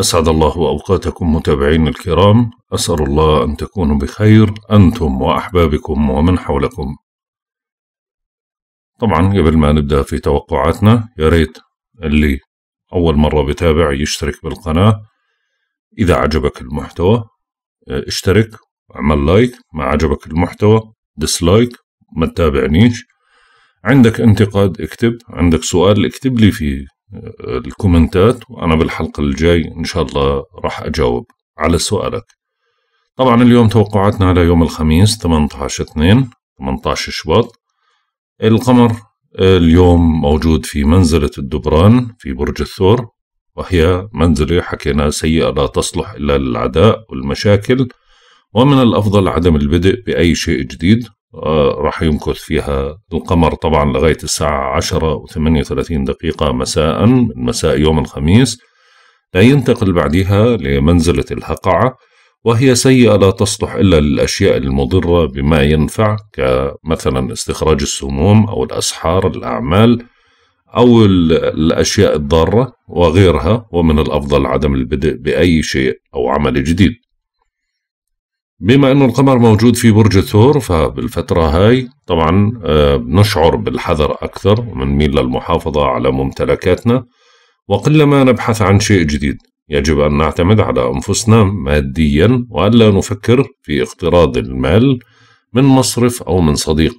أسعد الله أوقاتكم متابعين الكرام أسأل الله أن تكونوا بخير أنتم وأحبابكم ومن حولكم طبعا قبل ما نبدأ في توقعاتنا يا ريت اللي أول مرة بتابع يشترك بالقناة إذا عجبك المحتوى اشترك اعمل لايك ما عجبك المحتوى ديسلايك ما تتابعنيش عندك انتقاد اكتب عندك سؤال اكتب لي فيه الكومنتات وأنا بالحلقة الجاي إن شاء الله راح أجاوب على سؤالك طبعا اليوم توقعاتنا على يوم الخميس 18 2 18 شباط القمر آه، اليوم موجود في منزلة الدبران في برج الثور وهي منزلة حكينا سيئة لا تصلح إلا للعداء والمشاكل ومن الأفضل عدم البدء بأي شيء جديد آه، راح يمكث فيها القمر طبعا لغاية الساعة 10 و38 دقيقة مساء من مساء يوم الخميس لا ينتقل بعدها لمنزلة الهقعة وهي سيئة لا تصلح إلا للأشياء المضرة بما ينفع كمثلا استخراج السموم أو الأسحار الأعمال أو الأشياء الضارة وغيرها ومن الأفضل عدم البدء بأي شيء أو عمل جديد بما أنه القمر موجود في برج الثور فبالفترة هاي طبعا آه، نشعر بالحذر أكثر ميل للمحافظة على ممتلكاتنا وقلما نبحث عن شيء جديد يجب أن نعتمد على أنفسنا ماديا وألا نفكر في اقتراض المال من مصرف أو من صديق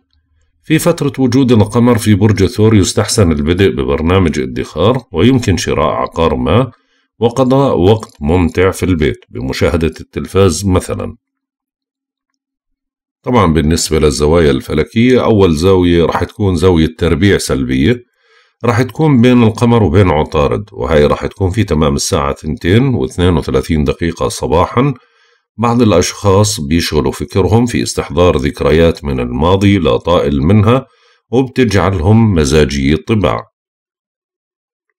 في فترة وجود القمر في برج الثور يستحسن البدء ببرنامج ادخار ويمكن شراء عقار ما وقضاء وقت ممتع في البيت بمشاهدة التلفاز مثلا طبعا بالنسبة للزوايا الفلكية أول زاوية راح تكون زاوية تربيع سلبية راح تكون بين القمر وبين عطارد وهي راح تكون في تمام الساعة 2 و 32 دقيقة صباحا بعض الأشخاص بيشغلوا فكرهم في استحضار ذكريات من الماضي لا طائل منها وبتجعلهم مزاجي الطباع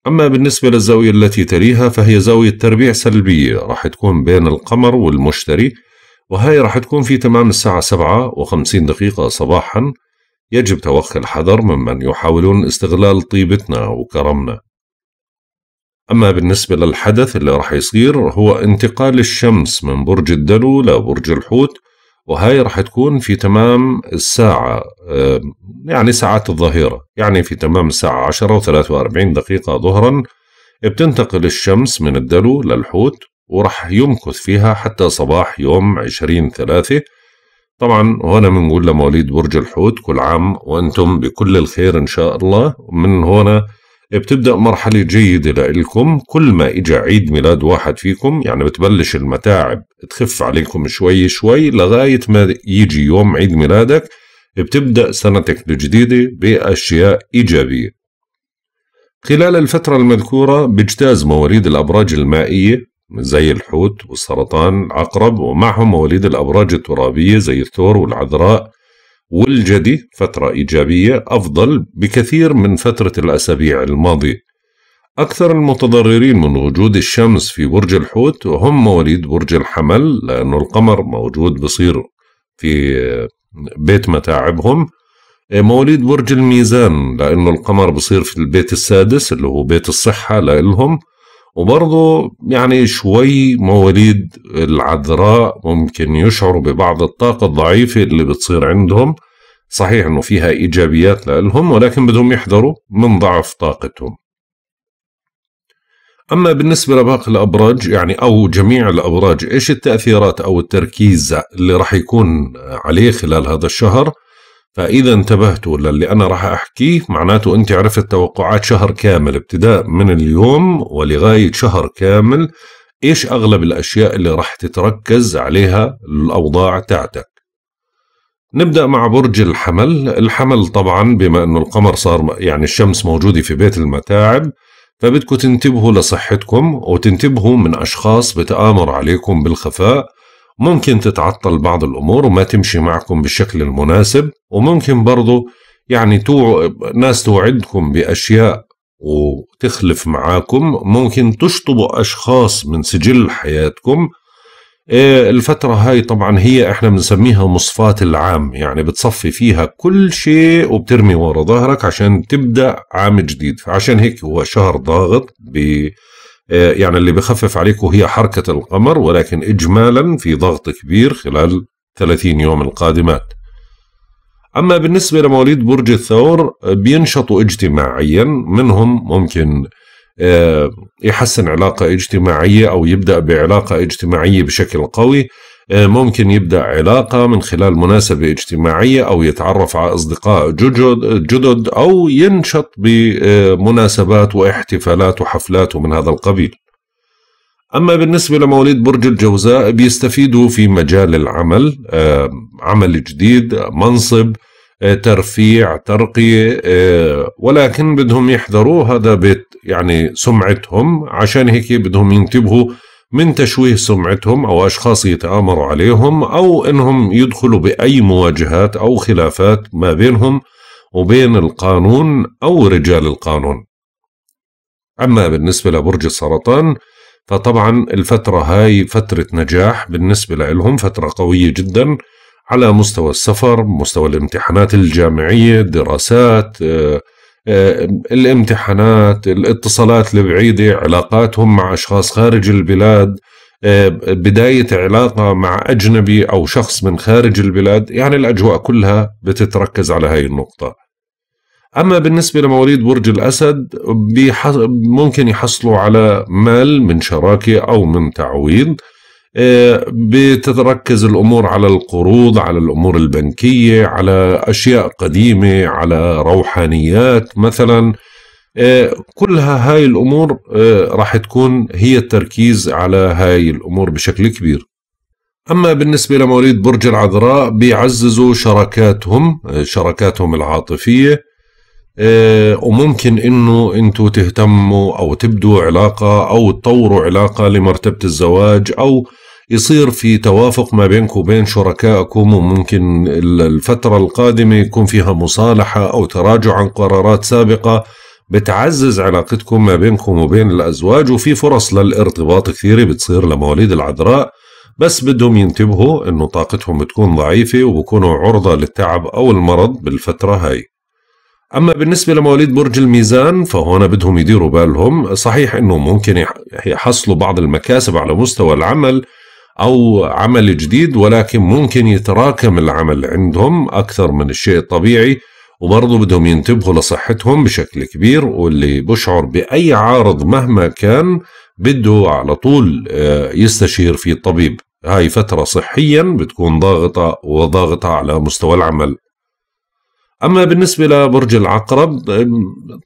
أما بالنسبة للزاوية التي تليها فهي زاوية تربيع سلبية راح تكون بين القمر والمشتري وهي راح تكون في تمام الساعة سبعة وخمسين دقيقة صباحا يجب توخي الحذر ممن يحاولون استغلال طيبتنا وكرمنا أما بالنسبة للحدث اللي راح يصير هو انتقال الشمس من برج الدلو لبرج الحوت وهاي راح تكون في تمام الساعة آه، يعني ساعات الظهيرة يعني في تمام الساعة عشرة وثلاث وأربعين دقيقة ظهرا بتنتقل الشمس من الدلو للحوت وراح يمكث فيها حتى صباح يوم عشرين ثلاثة طبعا هنا بنقول لمواليد برج الحوت كل عام وانتم بكل الخير ان شاء الله من هنا بتبدا مرحله جيده لإلكم كل ما اجى عيد ميلاد واحد فيكم يعني بتبلش المتاعب تخف عليكم شوي شوي لغايه ما يجي يوم عيد ميلادك بتبدا سنتك الجديده باشياء ايجابيه خلال الفترة المذكورة بيجتاز مواليد الأبراج المائية زي الحوت والسرطان العقرب ومعهم مواليد الأبراج الترابية زي الثور والعذراء والجدي فترة إيجابية أفضل بكثير من فترة الأسابيع الماضية أكثر المتضررين من وجود الشمس في برج الحوت هم مواليد برج الحمل لأنه القمر موجود بصير في بيت متاعبهم مواليد برج الميزان لأنه القمر بصير في البيت السادس اللي هو بيت الصحة لإلهم وبرضه يعني شوي مواليد العذراء ممكن يشعروا ببعض الطاقة الضعيفة اللي بتصير عندهم صحيح انه فيها ايجابيات لهم ولكن بدهم يحذروا من ضعف طاقتهم اما بالنسبة لباقي الابراج يعني او جميع الابراج ايش التأثيرات او التركيز اللي راح يكون عليه خلال هذا الشهر فإذا انتبهتوا للي أنا راح أحكيه معناته أنت عرفت توقعات شهر كامل ابتداء من اليوم ولغاية شهر كامل إيش أغلب الأشياء اللي راح تتركز عليها الأوضاع تاعتك نبدأ مع برج الحمل الحمل طبعا بما أنه القمر صار يعني الشمس موجودة في بيت المتاعب فبدكم تنتبهوا لصحتكم وتنتبهوا من أشخاص بتآمر عليكم بالخفاء ممكن تتعطل بعض الامور وما تمشي معكم بالشكل المناسب وممكن برضه يعني توع... ناس توعدكم باشياء وتخلف معاكم ممكن تشطبوا اشخاص من سجل حياتكم آه، الفترة هاي طبعا هي احنا بنسميها مصفاة العام يعني بتصفي فيها كل شيء وبترمي ورا ظهرك عشان تبدأ عام جديد عشان هيك هو شهر ضاغط آه، يعني اللي بخفف عليكم هي حركة القمر ولكن إجمالا في ضغط كبير خلال 30 يوم القادمات أما بالنسبة لمواليد برج الثور آه، بينشطوا اجتماعيا منهم ممكن آه، يحسن علاقة اجتماعية أو يبدأ بعلاقة اجتماعية بشكل قوي آه، ممكن يبدأ علاقة من خلال مناسبة اجتماعية أو يتعرف على أصدقاء جدد أو ينشط بمناسبات واحتفالات وحفلات من هذا القبيل أما بالنسبة لمواليد برج الجوزاء بيستفيدوا في مجال العمل آه، عمل جديد منصب آه، ترفيع ترقية ولكن بدهم يحذروا هذا بيت يعني سمعتهم عشان هيك بدهم ينتبهوا من تشويه سمعتهم أو أشخاص يتآمروا عليهم أو أنهم يدخلوا بأي مواجهات أو خلافات ما بينهم وبين القانون أو رجال القانون أما بالنسبة لبرج السرطان فطبعا الفترة هاي فترة نجاح بالنسبة لهم فترة قوية جدا على مستوى السفر مستوى الامتحانات الجامعية الدراسات آه الامتحانات الاتصالات البعيدة علاقاتهم مع أشخاص خارج البلاد آه، بداية علاقة مع أجنبي أو شخص من خارج البلاد يعني الأجواء كلها بتتركز على هاي النقطة أما بالنسبة لمواليد برج الأسد ممكن يحصلوا على مال من شراكة أو من تعويض آه، بتتركز الامور على القروض على الامور البنكيه على اشياء قديمه على روحانيات مثلا آه، كلها هاي الامور آه، راح تكون هي التركيز على هاي الامور بشكل كبير اما بالنسبه لمواليد برج العذراء بيعززوا شراكاتهم شراكاتهم العاطفيه آه، وممكن انه انتوا تهتموا او تبدوا علاقه او تطوروا علاقه لمرتبه الزواج او يصير في توافق ما بينكم وبين شركائكم وممكن الفترة القادمة يكون فيها مصالحة أو تراجع عن قرارات سابقة بتعزز علاقتكم ما بينكم وبين الأزواج وفي فرص للارتباط كثيرة بتصير لمواليد العذراء بس بدهم ينتبهوا أنه طاقتهم بتكون ضعيفة وبكونوا عرضة للتعب أو المرض بالفترة هاي اما بالنسبه لمواليد برج الميزان فهون بدهم يديروا بالهم صحيح انه ممكن يحصلوا بعض المكاسب على مستوى العمل او عمل جديد ولكن ممكن يتراكم العمل عندهم اكثر من الشيء الطبيعي وبرضه بدهم ينتبهوا لصحتهم بشكل كبير واللي بشعر باي عارض مهما كان بده على طول آه، يستشير في الطبيب هاي فتره صحيا بتكون ضاغطه وضاغطه على مستوى العمل اما بالنسبه لبرج العقرب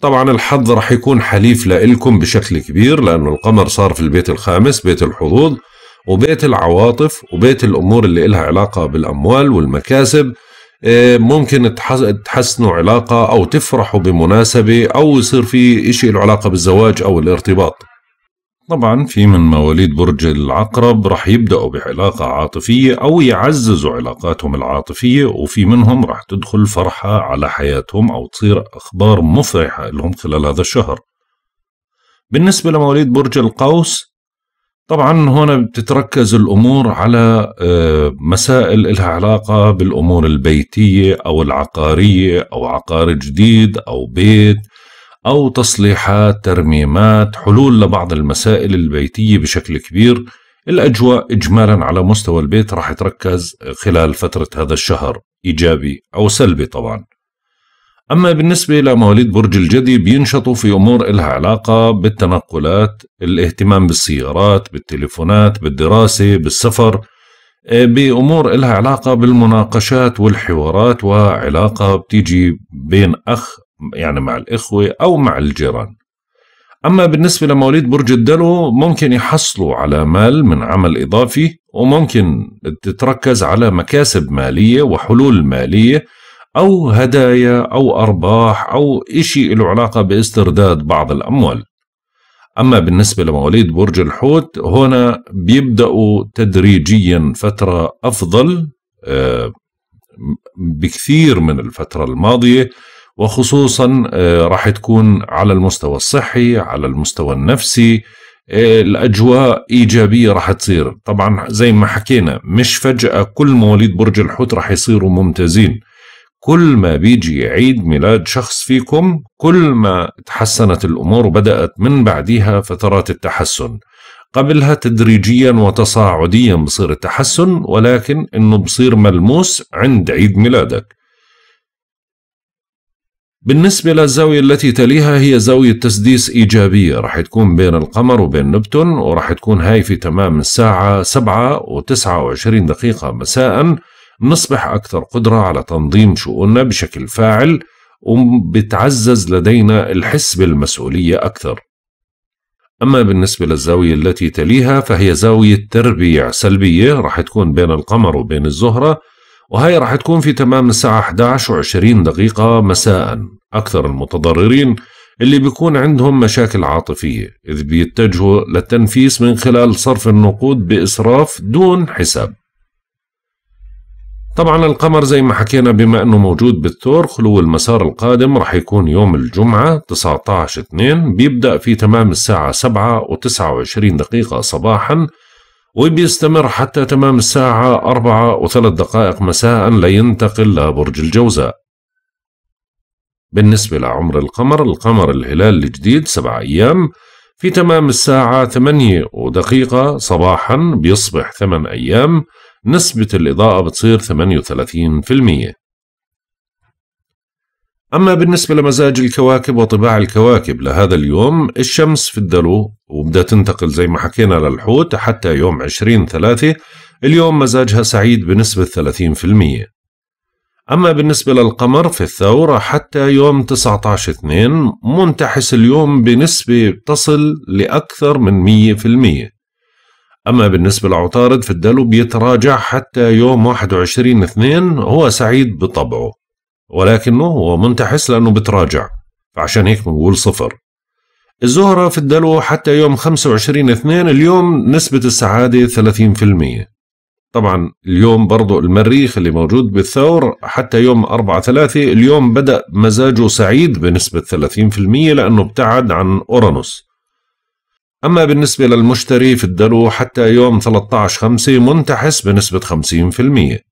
طبعا الحظ راح يكون حليف لإلكم بشكل كبير لانه القمر صار في البيت الخامس بيت الحظوظ وبيت العواطف وبيت الامور اللي لها علاقه بالاموال والمكاسب إيه، ممكن تحسنوا علاقة أو تفرحوا بمناسبة أو يصير في إشي له علاقة بالزواج أو الارتباط طبعا في من مواليد برج العقرب رح يبدأوا بعلاقة عاطفية أو يعززوا علاقاتهم العاطفية وفي منهم رح تدخل فرحة على حياتهم أو تصير أخبار مفرحة لهم خلال هذا الشهر بالنسبة لمواليد برج القوس طبعا هنا بتتركز الأمور على آه، مسائل لها علاقة بالأمور البيتية أو العقارية أو عقار جديد أو بيت أو تصليحات ترميمات حلول لبعض المسائل البيتية بشكل كبير الأجواء إجمالا على مستوى البيت راح تركز خلال فترة هذا الشهر إيجابي أو سلبي طبعا أما بالنسبة لمواليد برج الجدي بينشطوا في أمور إلها علاقة بالتنقلات الاهتمام بالسيارات بالتليفونات بالدراسة بالسفر بأمور إلها علاقة بالمناقشات والحوارات وعلاقة بتيجي بين أخ يعني مع الإخوة أو مع الجيران أما بالنسبة لمواليد برج الدلو ممكن يحصلوا على مال من عمل إضافي وممكن تتركز على مكاسب مالية وحلول مالية أو هدايا أو أرباح أو إشي له علاقة باسترداد بعض الأموال أما بالنسبة لمواليد برج الحوت هنا بيبدأوا تدريجيا فترة أفضل آه، بكثير من الفترة الماضية وخصوصا آه، راح تكون على المستوى الصحي على المستوى النفسي آه، الاجواء ايجابيه راح تصير طبعا زي ما حكينا مش فجاه كل مواليد برج الحوت راح يصيروا ممتازين كل ما بيجي عيد ميلاد شخص فيكم كل ما تحسنت الامور وبدات من بعديها فترات التحسن قبلها تدريجيا وتصاعديا بصير التحسن ولكن انه بصير ملموس عند عيد ميلادك بالنسبة للزاوية التي تليها هي زاوية تسديس إيجابية رح تكون بين القمر وبين نبتون ورح تكون هاي في تمام الساعة 7 و29 دقيقة مساء نصبح أكثر قدرة على تنظيم شؤوننا بشكل فاعل وبتعزز لدينا الحس بالمسؤولية أكثر أما بالنسبة للزاوية التي تليها فهي زاوية تربيع سلبية رح تكون بين القمر وبين الزهرة وهي راح تكون في تمام الساعة 11 و 20 دقيقة مساء أكثر المتضررين اللي بيكون عندهم مشاكل عاطفية إذ بيتجهوا للتنفيس من خلال صرف النقود بإسراف دون حساب طبعا القمر زي ما حكينا بما أنه موجود بالثور خلو المسار القادم راح يكون يوم الجمعة 19 2 بيبدأ في تمام الساعة 7 و 29 دقيقة صباحا وبيستمر حتى تمام الساعة أربعة وثلاث دقائق مساء لينتقل لبرج الجوزاء بالنسبة لعمر القمر القمر الهلال الجديد سبع أيام في تمام الساعة ثمانية ودقيقة صباحا بيصبح ثمان أيام نسبة الإضاءة بتصير 38% أما بالنسبة لمزاج الكواكب وطباع الكواكب لهذا اليوم الشمس في الدلو وبدأ تنتقل زي ما حكينا للحوت حتى يوم 20 ثلاثة اليوم مزاجها سعيد بنسبة 30% أما بالنسبة للقمر في الثورة حتى يوم 19 2 منتحس اليوم بنسبة تصل لأكثر من 100% أما بالنسبة لعطارد في الدلو بيتراجع حتى يوم 21 2 هو سعيد بطبعه ولكنه هو منتحس لأنه بتراجع فعشان هيك بنقول صفر الزهرة في الدلو حتى يوم 25 اثنين اليوم نسبة السعادة 30% طبعا اليوم برضو المريخ اللي موجود بالثور حتى يوم 4 3 اليوم بدأ مزاجه سعيد بنسبة 30% لأنه ابتعد عن أورانوس أما بالنسبة للمشتري في الدلو حتى يوم 13 5 منتحس بنسبة 50%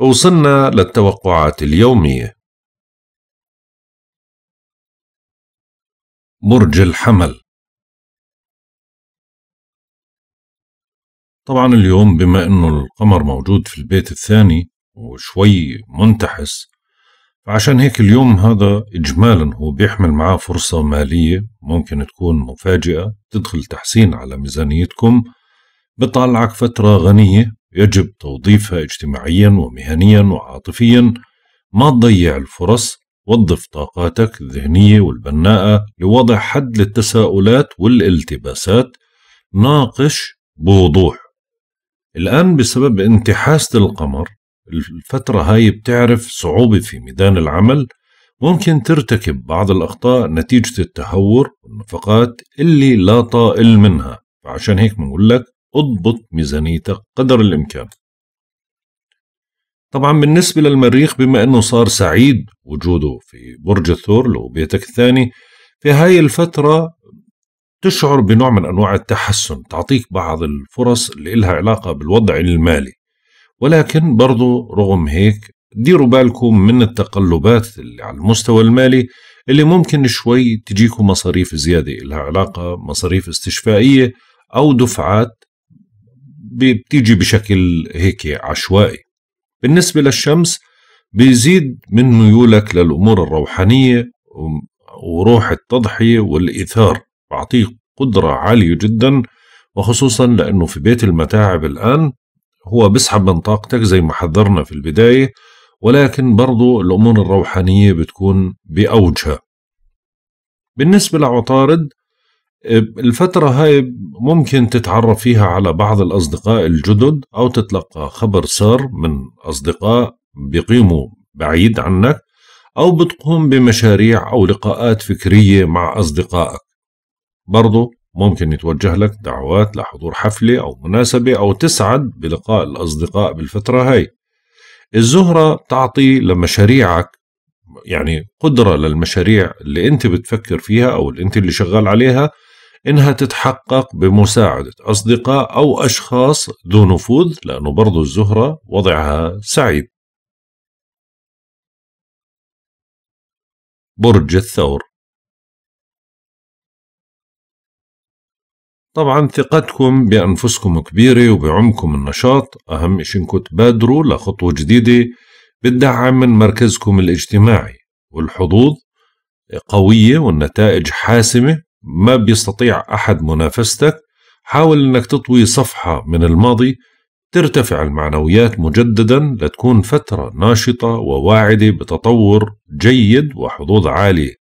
وصلنا للتوقعات اليومية برج الحمل طبعا اليوم بما انه القمر موجود في البيت الثاني وشوي منتحس فعشان هيك اليوم هذا اجمالا هو بيحمل معاه فرصة مالية ممكن تكون مفاجئة تدخل تحسين على ميزانيتكم بطلعك فترة غنية يجب توظيفها اجتماعيا ومهنيا وعاطفيا ما تضيع الفرص وظف طاقاتك الذهنية والبناءة لوضع حد للتساؤلات والالتباسات ناقش بوضوح الآن بسبب انتحاسة القمر الفترة هاي بتعرف صعوبة في ميدان العمل ممكن ترتكب بعض الأخطاء نتيجة التهور والنفقات اللي لا طائل منها فعشان هيك بنقول لك اضبط ميزانيتك قدر الإمكان طبعا بالنسبة للمريخ بما أنه صار سعيد وجوده في برج الثور لو بيتك الثاني في هاي الفترة تشعر بنوع من أنواع التحسن تعطيك بعض الفرص اللي إلها علاقة بالوضع المالي ولكن برضو رغم هيك ديروا بالكم من التقلبات اللي على المستوى المالي اللي ممكن شوي تجيكم مصاريف زيادة إلها علاقة مصاريف استشفائية أو دفعات بتيجي بشكل هيك عشوائي بالنسبة للشمس بيزيد من ميولك للأمور الروحانية وروح التضحية والإيثار بعطيه قدرة عالية جدا وخصوصا لأنه في بيت المتاعب الآن هو بيسحب من طاقتك زي ما حذرنا في البداية ولكن برضو الأمور الروحانية بتكون بأوجها بالنسبة لعطارد الفترة هاي ممكن تتعرف فيها على بعض الأصدقاء الجدد أو تتلقى خبر سار من أصدقاء بيقيموا بعيد عنك أو بتقوم بمشاريع أو لقاءات فكرية مع أصدقائك برضو ممكن يتوجه لك دعوات لحضور حفلة أو مناسبة أو تسعد بلقاء الأصدقاء بالفترة هاي الزهرة بتعطي لمشاريعك يعني قدرة للمشاريع اللي أنت بتفكر فيها أو اللي أنت اللي شغال عليها إنها تتحقق بمساعدة أصدقاء أو أشخاص ذو نفوذ لأنه برضو الزهرة وضعها سعيد برج الثور طبعا ثقتكم بأنفسكم كبيرة وبعمكم النشاط أهم إشي إنكم تبادروا لخطوة جديدة بتدعم من مركزكم الاجتماعي والحظوظ قوية والنتائج حاسمة ما بيستطيع أحد منافستك حاول أنك تطوي صفحة من الماضي ترتفع المعنويات مجددا لتكون فترة ناشطة وواعدة بتطور جيد وحظوظ عالي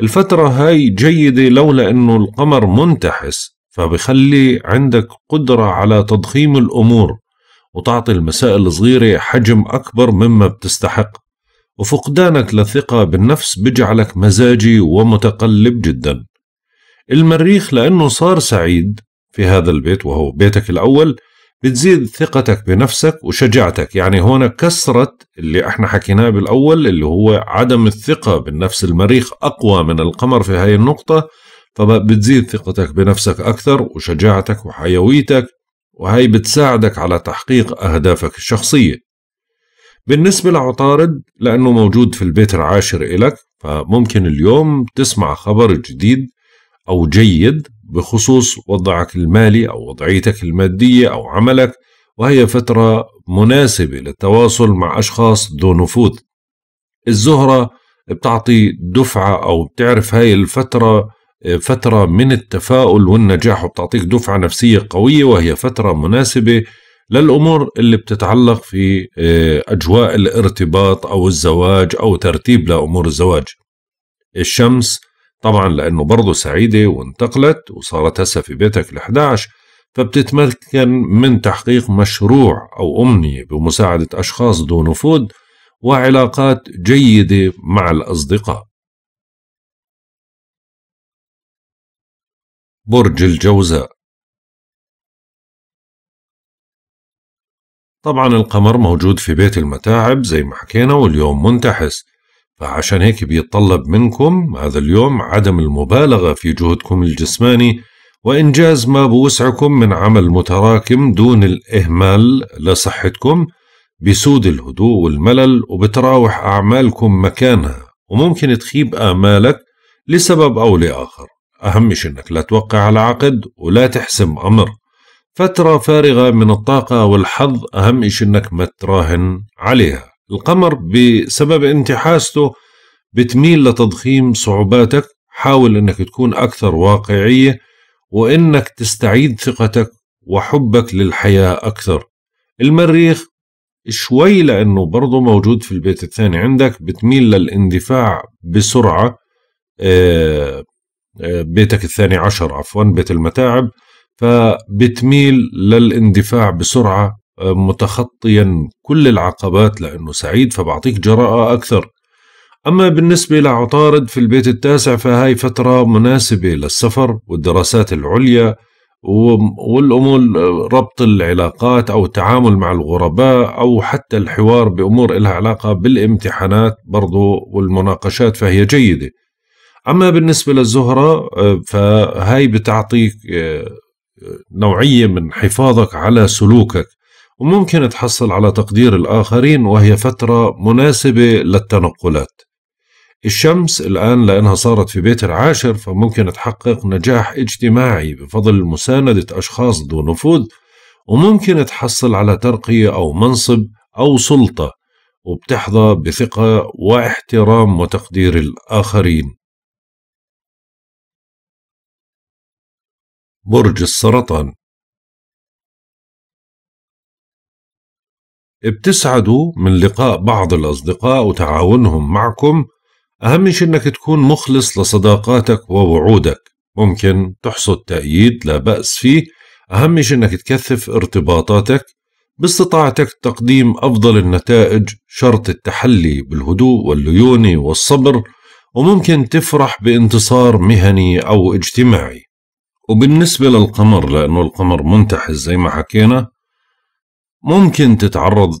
الفترة هاي جيدة لولا أنه القمر منتحس فبخلي عندك قدرة على تضخيم الأمور وتعطي المسائل الصغيرة حجم أكبر مما بتستحق وفقدانك للثقة بالنفس بجعلك مزاجي ومتقلب جدا المريخ لأنه صار سعيد في هذا البيت وهو بيتك الأول بتزيد ثقتك بنفسك وشجاعتك يعني هون كسرت اللي احنا حكيناه بالأول اللي هو عدم الثقة بالنفس المريخ أقوى من القمر في هاي النقطة فبتزيد ثقتك بنفسك أكثر وشجاعتك وحيويتك وهي بتساعدك على تحقيق أهدافك الشخصية بالنسبة لعطارد لأنه موجود في البيت العاشر إلك فممكن اليوم تسمع خبر جديد أو جيد بخصوص وضعك المالي أو وضعيتك المادية أو عملك وهي فترة مناسبة للتواصل مع أشخاص ذو نفوذ الزهرة بتعطي دفعة أو بتعرف هاي الفترة فترة من التفاؤل والنجاح وبتعطيك دفعة نفسية قوية وهي فترة مناسبة للأمور اللي بتتعلق في أجواء الارتباط أو الزواج أو ترتيب لأمور الزواج الشمس طبعا لأنه برضه سعيدة وانتقلت وصارت هسه في بيتك ال11 فبتتمكن من تحقيق مشروع أو أمنية بمساعدة أشخاص ذو نفوذ وعلاقات جيدة مع الأصدقاء برج الجوزاء طبعا القمر موجود في بيت المتاعب زي ما حكينا واليوم منتحس فعشان هيك بيتطلب منكم هذا اليوم عدم المبالغة في جهدكم الجسماني وإنجاز ما بوسعكم من عمل متراكم دون الإهمال لصحتكم بسود الهدوء والملل وبتراوح أعمالكم مكانها وممكن تخيب آمالك لسبب أو لآخر أهم شيء أنك لا توقع على عقد ولا تحسم أمر فترة فارغة من الطاقة والحظ أهم شيء أنك ما تراهن عليها القمر بسبب انتحاسته بتميل لتضخيم صعوباتك حاول انك تكون اكثر واقعيه وانك تستعيد ثقتك وحبك للحياه اكثر المريخ شوي لانه برضه موجود في البيت الثاني عندك بتميل للاندفاع بسرعه آه، آه، بيتك الثاني عشر عفوا بيت المتاعب فبتميل للاندفاع بسرعه آه، متخطيا كل العقبات لأنه سعيد فبعطيك جراءة أكثر أما بالنسبة لعطارد في البيت التاسع فهاي فترة مناسبة للسفر والدراسات العليا والأمور آه، ربط العلاقات أو التعامل مع الغرباء أو حتى الحوار بأمور لها علاقة بالامتحانات برضو والمناقشات فهي جيدة أما بالنسبة للزهرة آه، فهاي بتعطيك نوعية من حفاظك على سلوكك وممكن تحصل على تقدير الآخرين وهي فترة مناسبة للتنقلات الشمس الآن لأنها صارت في بيت العاشر فممكن تحقق نجاح اجتماعي بفضل مساندة أشخاص ذو نفوذ وممكن تحصل على ترقية أو منصب أو سلطة وبتحظى بثقة واحترام وتقدير الآخرين برج السرطان بتسعدوا من لقاء بعض الأصدقاء وتعاونهم معكم أهم شيء أنك تكون مخلص لصداقاتك ووعودك ممكن تحصد تأييد لا بأس فيه أهم شيء أنك تكثف ارتباطاتك باستطاعتك تقديم أفضل النتائج شرط التحلي بالهدوء والليونة والصبر وممكن تفرح بانتصار مهني أو اجتماعي وبالنسبة للقمر لأنه القمر منتحز زي ما حكينا ممكن تتعرض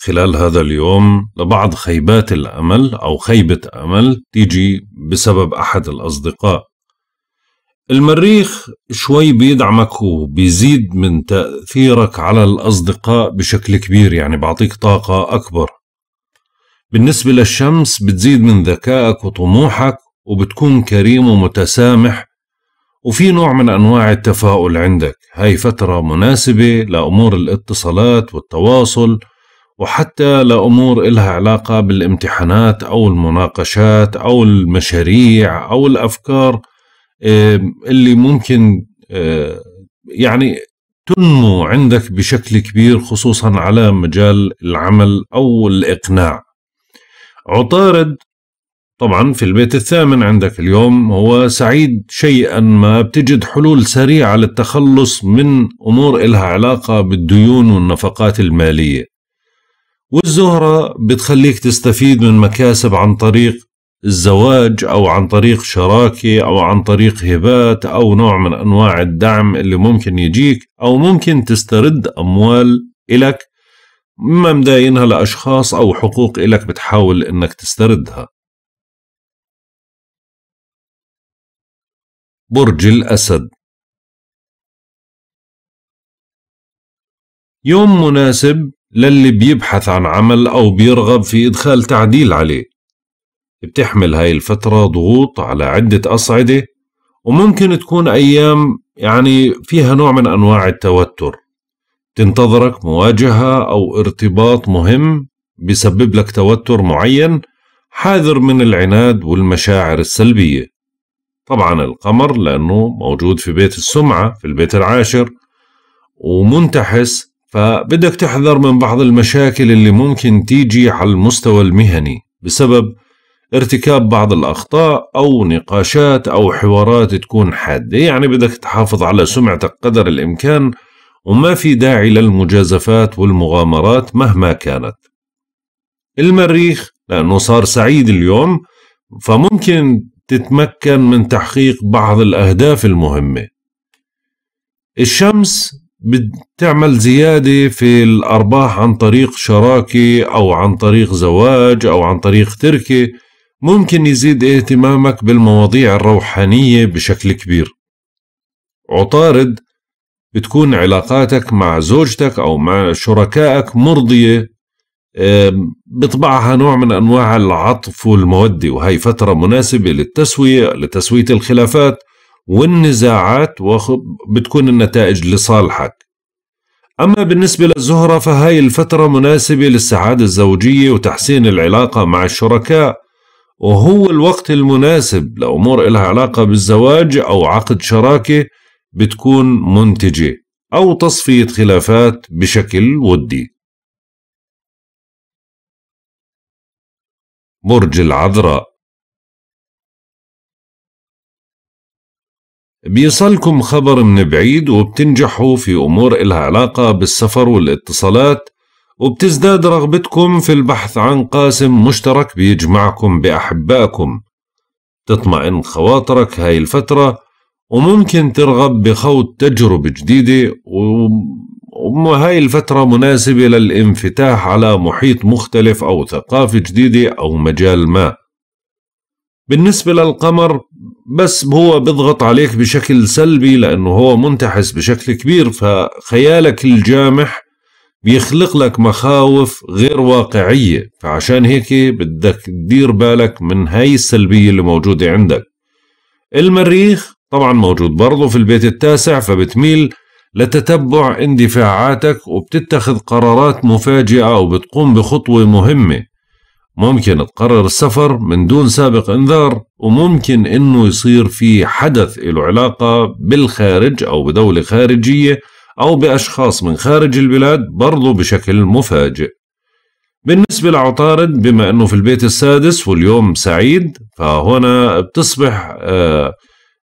خلال هذا اليوم لبعض خيبات الامل او خيبه امل تيجي بسبب احد الاصدقاء المريخ شوي بيدعمك وبيزيد من تاثيرك على الاصدقاء بشكل كبير يعني بعطيك طاقه اكبر بالنسبه للشمس بتزيد من ذكائك وطموحك وبتكون كريم ومتسامح وفي نوع من أنواع التفاؤل عندك هاي فترة مناسبة لأمور الاتصالات والتواصل وحتى لأمور إلها علاقة بالامتحانات أو المناقشات أو المشاريع أو الأفكار اللي ممكن يعني تنمو عندك بشكل كبير خصوصا على مجال العمل أو الإقناع عطارد طبعا في البيت الثامن عندك اليوم هو سعيد شيئا ما بتجد حلول سريعة للتخلص من أمور إلها علاقة بالديون والنفقات المالية والزهرة بتخليك تستفيد من مكاسب عن طريق الزواج أو عن طريق شراكة أو عن طريق هبات أو نوع من أنواع الدعم اللي ممكن يجيك أو ممكن تسترد أموال إلك مما مداينها لأشخاص أو حقوق إلك بتحاول إنك تستردها برج الأسد يوم مناسب للي بيبحث عن عمل أو بيرغب في إدخال تعديل عليه بتحمل هاي الفترة ضغوط على عدة أصعدة وممكن تكون أيام يعني فيها نوع من أنواع التوتر تنتظرك مواجهة أو ارتباط مهم بسبب لك توتر معين حاذر من العناد والمشاعر السلبية طبعا القمر لأنه موجود في بيت السمعة في البيت العاشر ومنتحس فبدك تحذر من بعض المشاكل اللي ممكن تيجي على المستوى المهني بسبب ارتكاب بعض الأخطاء أو نقاشات أو حوارات تكون حادة يعني بدك تحافظ على سمعتك قدر الإمكان وما في داعي للمجازفات والمغامرات مهما كانت المريخ لأنه صار سعيد اليوم فممكن تتمكن من تحقيق بعض الأهداف المهمة الشمس بتعمل زيادة في الأرباح عن طريق شراكة أو عن طريق زواج أو عن طريق تركة ممكن يزيد اهتمامك بالمواضيع الروحانية بشكل كبير عطارد بتكون علاقاتك مع زوجتك أو مع شركائك مرضية بطبعها نوع من أنواع العطف والمودة وهي فترة مناسبة للتسوية لتسوية الخلافات والنزاعات وبتكون النتائج لصالحك أما بالنسبة للزهرة فهاي الفترة مناسبة للسعادة الزوجية وتحسين العلاقة مع الشركاء وهو الوقت المناسب لأمور إلها علاقة بالزواج أو عقد شراكة بتكون منتجة أو تصفية خلافات بشكل ودي برج العذراء بيصلكم خبر من بعيد وبتنجحوا في أمور إلها علاقة بالسفر والاتصالات وبتزداد رغبتكم في البحث عن قاسم مشترك بيجمعكم بأحبائكم تطمئن خواطرك هاي الفترة وممكن ترغب بخوض تجربة جديدة هاي الفترة مناسبة للانفتاح على محيط مختلف أو ثقافة جديدة أو مجال ما بالنسبة للقمر بس هو بيضغط عليك بشكل سلبي لأنه هو منتحس بشكل كبير فخيالك الجامح بيخلق لك مخاوف غير واقعية فعشان هيك بدك تدير بالك من هاي السلبية اللي موجودة عندك المريخ طبعا موجود برضو في البيت التاسع فبتميل لتتبع اندفاعاتك وبتتخذ قرارات مفاجئة وبتقوم بخطوة مهمة ممكن تقرر السفر من دون سابق انذار وممكن انه يصير في حدث له علاقة بالخارج او بدولة خارجية او باشخاص من خارج البلاد برضو بشكل مفاجئ بالنسبة لعطارد بما انه في البيت السادس واليوم سعيد فهنا بتصبح آآ آه،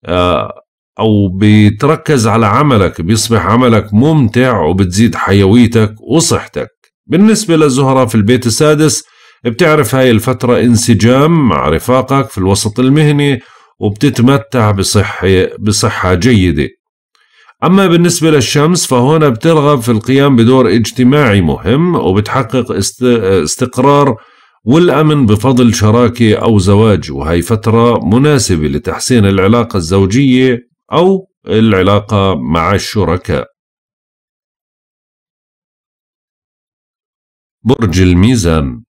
آآ آه، أو بتركز على عملك بيصبح عملك ممتع وبتزيد حيويتك وصحتك بالنسبة للزهرة في البيت السادس بتعرف هاي الفترة انسجام مع رفاقك في الوسط المهني وبتتمتع بصحة, بصحة جيدة أما بالنسبة للشمس فهنا بترغب في القيام بدور اجتماعي مهم وبتحقق استقرار والأمن بفضل شراكة أو زواج وهي فترة مناسبة لتحسين العلاقة الزوجية أو العلاقة مع الشركاء برج الميزان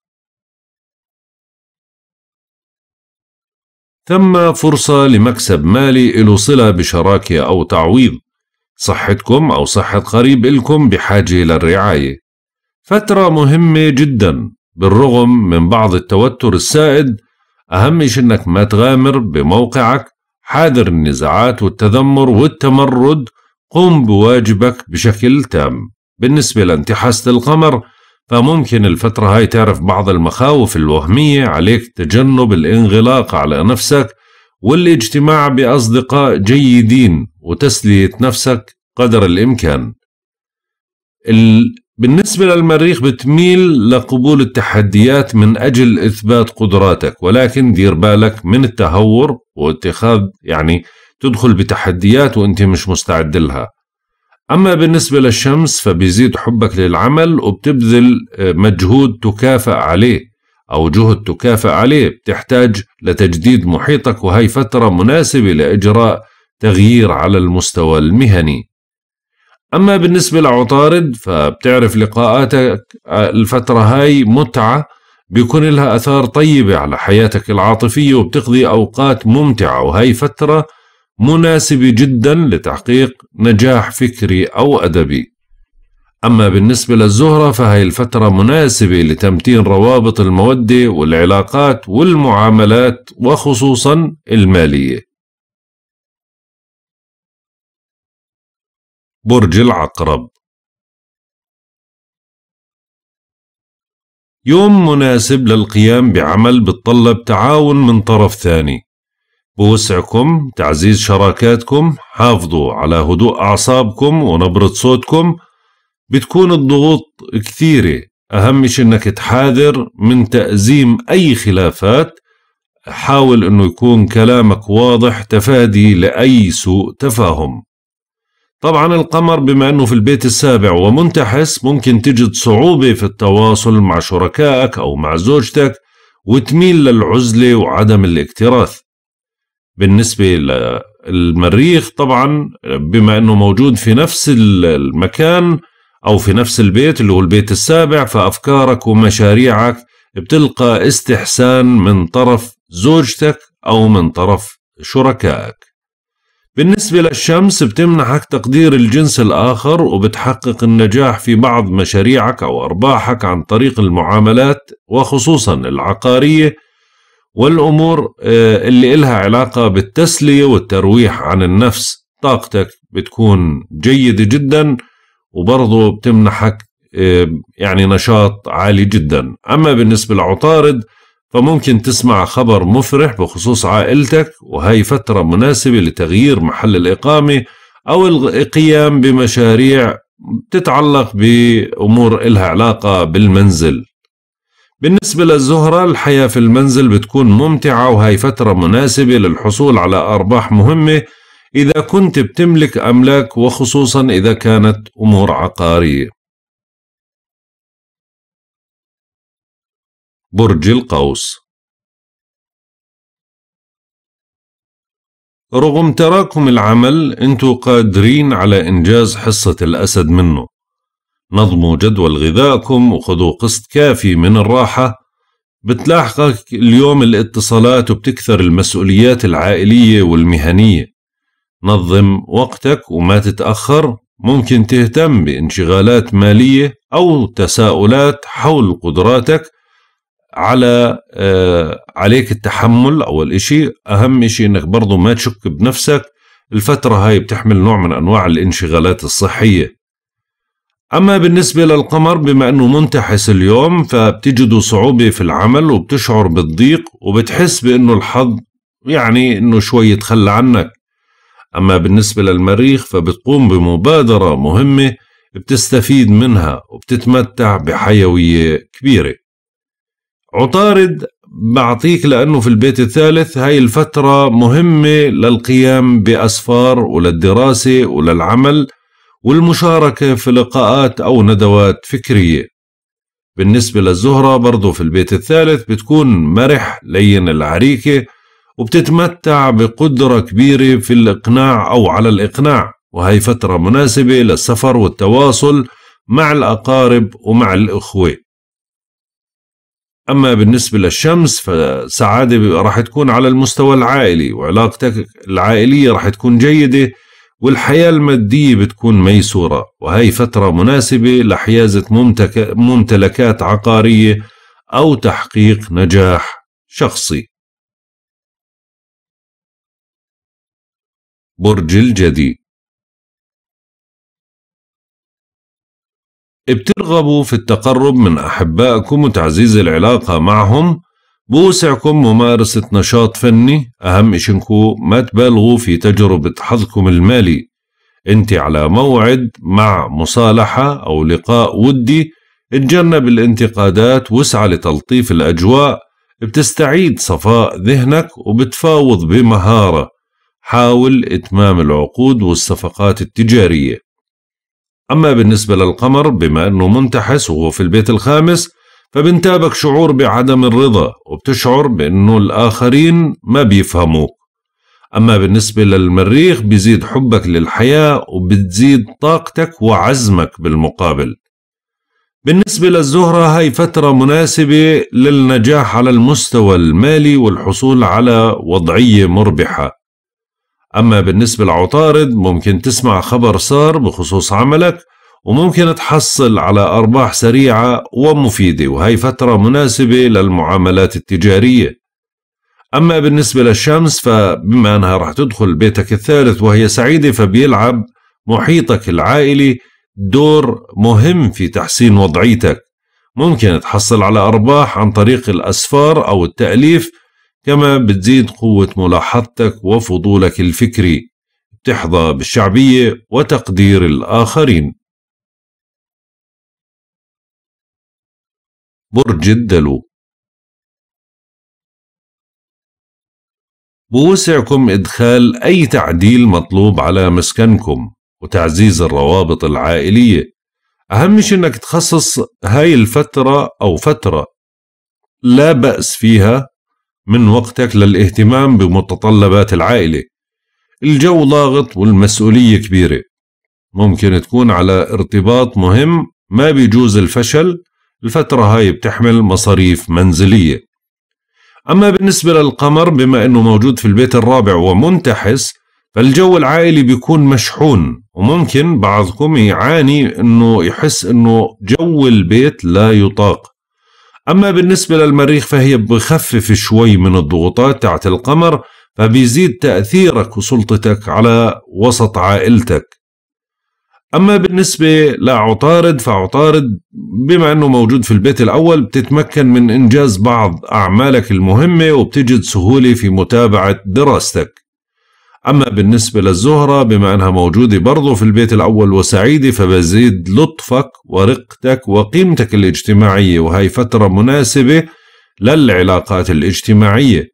ثم فرصة لمكسب مالي له صلة بشراكة أو تعويض صحتكم أو صحة قريب إلكم بحاجة للرعاية فترة مهمة جدا بالرغم من بعض التوتر السائد أهم شيء أنك ما تغامر بموقعك حاذر النزاعات والتذمر والتمرد قم بواجبك بشكل تام بالنسبة لانتحاسة القمر فممكن الفترة هاي تعرف بعض المخاوف الوهمية عليك تجنب الانغلاق على نفسك والاجتماع بأصدقاء جيدين وتسلية نفسك قدر الإمكان ال... بالنسبة للمريخ بتميل لقبول التحديات من أجل إثبات قدراتك ولكن دير بالك من التهور واتخاذ يعني تدخل بتحديات وانت مش مستعد لها أما بالنسبة للشمس فبيزيد حبك للعمل وبتبذل آه، مجهود تكافئ عليه أو جهد تكافئ عليه بتحتاج لتجديد محيطك وهي فترة مناسبة لإجراء تغيير على المستوى المهني أما بالنسبة لعطارد فبتعرف لقاءاتك آه، الفترة هاي متعة بيكون لها اثار طيبه على حياتك العاطفيه وبتقضي اوقات ممتعه وهي فتره مناسبه جدا لتحقيق نجاح فكري او ادبي اما بالنسبه للزهره فهي الفتره مناسبه لتمتين روابط الموده والعلاقات والمعاملات وخصوصا الماليه برج العقرب يوم مناسب للقيام بعمل بتطلب تعاون من طرف ثاني بوسعكم تعزيز شراكاتكم حافظوا على هدوء أعصابكم ونبرة صوتكم بتكون الضغوط كثيرة أهم شيء أنك تحاذر من تأزيم أي خلافات حاول أنه يكون كلامك واضح تفادي لأي سوء تفاهم طبعا القمر بما أنه في البيت السابع ومنتحس ممكن تجد صعوبة في التواصل مع شركائك أو مع زوجتك وتميل للعزلة وعدم الاكتراث بالنسبة للمريخ طبعا بما أنه موجود في نفس المكان أو في نفس البيت اللي هو البيت السابع فأفكارك ومشاريعك بتلقى استحسان من طرف زوجتك أو من طرف شركائك بالنسبة للشمس بتمنحك تقدير الجنس الآخر وبتحقق النجاح في بعض مشاريعك أو أرباحك عن طريق المعاملات وخصوصا العقارية والأمور آه، اللي إلها علاقة بالتسلية والترويح عن النفس طاقتك بتكون جيدة جدا وبرضه بتمنحك آه، يعني نشاط عالي جدا أما بالنسبة لعطارد فممكن تسمع خبر مفرح بخصوص عائلتك وهي فترة مناسبة لتغيير محل الإقامة أو القيام بمشاريع تتعلق بأمور إلها علاقة بالمنزل بالنسبة للزهرة الحياة في المنزل بتكون ممتعة وهي فترة مناسبة للحصول على أرباح مهمة إذا كنت بتملك أملاك وخصوصا إذا كانت أمور عقارية برج القوس رغم تراكم العمل انتوا قادرين على انجاز حصة الاسد منه نظموا جدول غذائكم وخذوا قسط كافي من الراحة بتلاحقك اليوم الاتصالات وبتكثر المسؤوليات العائلية والمهنية نظم وقتك وما تتأخر ممكن تهتم بانشغالات مالية أو تساؤلات حول قدراتك على آه، عليك التحمل أول إشي أهم إشي إنك برضو ما تشك بنفسك الفترة هاي بتحمل نوع من أنواع الانشغالات الصحية أما بالنسبة للقمر بما أنه منتحس اليوم فبتجده صعوبة في العمل وبتشعر بالضيق وبتحس بأنه الحظ يعني أنه شوي تخلى عنك أما بالنسبة للمريخ فبتقوم بمبادرة مهمة بتستفيد منها وبتتمتع بحيوية كبيرة عطارد بعطيك لأنه في البيت الثالث هاي الفترة مهمة للقيام بأسفار وللدراسة وللعمل والمشاركة في لقاءات أو ندوات فكرية بالنسبة للزهرة برضو في البيت الثالث بتكون مرح لين العريكة وبتتمتع بقدرة كبيرة في الإقناع أو على الإقناع وهي فترة مناسبة للسفر والتواصل مع الأقارب ومع الإخوة أما بالنسبة للشمس فالسعادة راح تكون على المستوى العائلي وعلاقتك العائلية راح تكون جيدة والحياة المادية بتكون ميسورة وهي فترة مناسبة لحيازة ممتلكات عقارية أو تحقيق نجاح شخصي برج الجدي بترغبوا في التقرب من أحبائكم وتعزيز العلاقة معهم بوسعكم ممارسة نشاط فني أهم إشنكو ما تبالغوا في تجربة حظكم المالي أنت على موعد مع مصالحة أو لقاء ودي اتجنب الانتقادات واسعى لتلطيف الأجواء بتستعيد صفاء ذهنك وبتفاوض بمهارة حاول إتمام العقود والصفقات التجارية أما بالنسبة للقمر بما أنه منتحس وهو في البيت الخامس فبنتابك شعور بعدم الرضا وبتشعر بأنه الآخرين ما بيفهموك أما بالنسبة للمريخ بيزيد حبك للحياة وبتزيد طاقتك وعزمك بالمقابل بالنسبة للزهرة هاي فترة مناسبة للنجاح على المستوى المالي والحصول على وضعية مربحة أما بالنسبة لعطارد ممكن تسمع خبر صار بخصوص عملك وممكن تحصل على أرباح سريعة ومفيدة وهي فترة مناسبة للمعاملات التجارية أما بالنسبة للشمس فبما أنها رح تدخل بيتك الثالث وهي سعيدة فبيلعب محيطك العائلي دور مهم في تحسين وضعيتك ممكن تحصل على أرباح عن طريق الأسفار أو التأليف كما بتزيد قوة ملاحظتك وفضولك الفكري بتحظى بالشعبية وتقدير الآخرين برج الدلو بوسعكم إدخال أي تعديل مطلوب على مسكنكم وتعزيز الروابط العائلية أهم شيء أنك تخصص هاي الفترة أو فترة لا بأس فيها من وقتك للاهتمام بمتطلبات العائلة الجو ضاغط والمسؤولية كبيرة ممكن تكون على ارتباط مهم ما بيجوز الفشل الفترة هاي بتحمل مصاريف منزلية أما بالنسبة للقمر بما أنه موجود في البيت الرابع ومنتحس فالجو العائلي بيكون مشحون وممكن بعضكم يعاني أنه يحس أنه جو البيت لا يطاق أما بالنسبة للمريخ فهي بخفف شوي من الضغوطات تاعت القمر فبيزيد تأثيرك وسلطتك على وسط عائلتك أما بالنسبة لعطارد فعطارد بما أنه موجود في البيت الأول بتتمكن من إنجاز بعض أعمالك المهمة وبتجد سهولة في متابعة دراستك أما بالنسبة للزهرة بما أنها موجودة برضو في البيت الأول وسعيدة فبزيد لطفك ورقتك وقيمتك الاجتماعية وهي فترة مناسبة للعلاقات الاجتماعية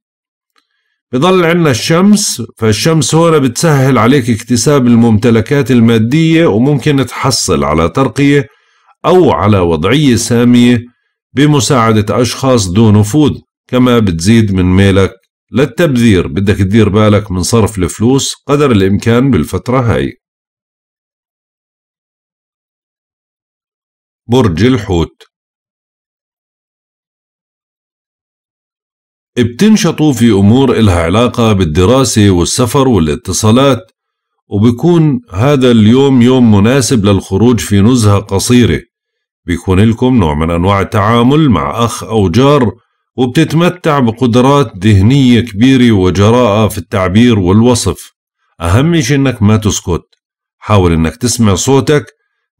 بضل عندنا الشمس فالشمس هنا بتسهل عليك اكتساب الممتلكات المادية وممكن تحصل على ترقية أو على وضعية سامية بمساعدة أشخاص ذو نفوذ كما بتزيد من ميلك للتبذير بدك تدير بالك من صرف الفلوس قدر الإمكان بالفترة هاي برج الحوت بتنشطوا في أمور إلها علاقة بالدراسة والسفر والاتصالات وبكون هذا اليوم يوم مناسب للخروج في نزهة قصيرة بيكون لكم نوع من أنواع التعامل مع أخ أو جار وبتتمتع بقدرات ذهنية كبيرة وجراءة في التعبير والوصف أهم شيء إنك ما تسكت حاول إنك تسمع صوتك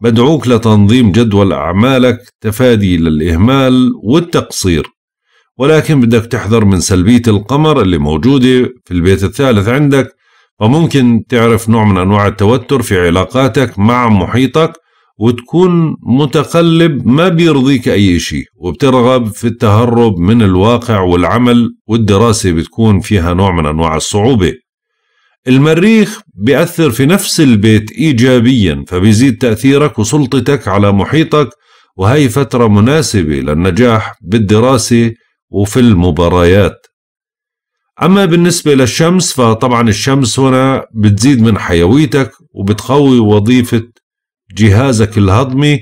بدعوك لتنظيم جدول أعمالك تفادي للإهمال والتقصير ولكن بدك تحذر من سلبية القمر اللي موجودة في البيت الثالث عندك فممكن تعرف نوع من أنواع التوتر في علاقاتك مع محيطك وتكون متقلب ما بيرضيك أي شيء وبترغب في التهرب من الواقع والعمل والدراسة بتكون فيها نوع من أنواع الصعوبة المريخ بيأثر في نفس البيت إيجابيا فبيزيد تأثيرك وسلطتك على محيطك وهي فترة مناسبة للنجاح بالدراسة وفي المباريات أما بالنسبة للشمس فطبعا الشمس هنا بتزيد من حيويتك وبتقوي وظيفة جهازك الهضمي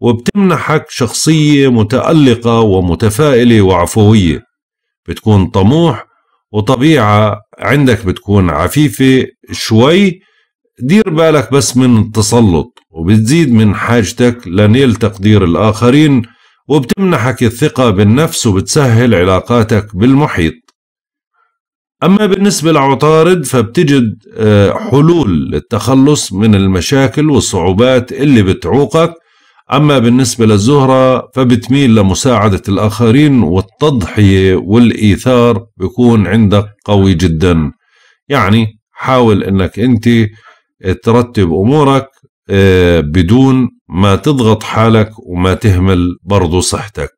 وبتمنحك شخصية متألقة ومتفائلة وعفوية بتكون طموح وطبيعة عندك بتكون عفيفة شوي دير بالك بس من التسلط وبتزيد من حاجتك لنيل تقدير الآخرين وبتمنحك الثقة بالنفس وبتسهل علاقاتك بالمحيط أما بالنسبة لعطارد فبتجد آه، حلول للتخلص من المشاكل والصعوبات اللي بتعوقك أما بالنسبة للزهرة فبتميل لمساعدة الآخرين والتضحية والإيثار بيكون عندك قوي جدا يعني حاول أنك أنت آه، ترتب أمورك آه، بدون ما تضغط حالك وما تهمل برضو صحتك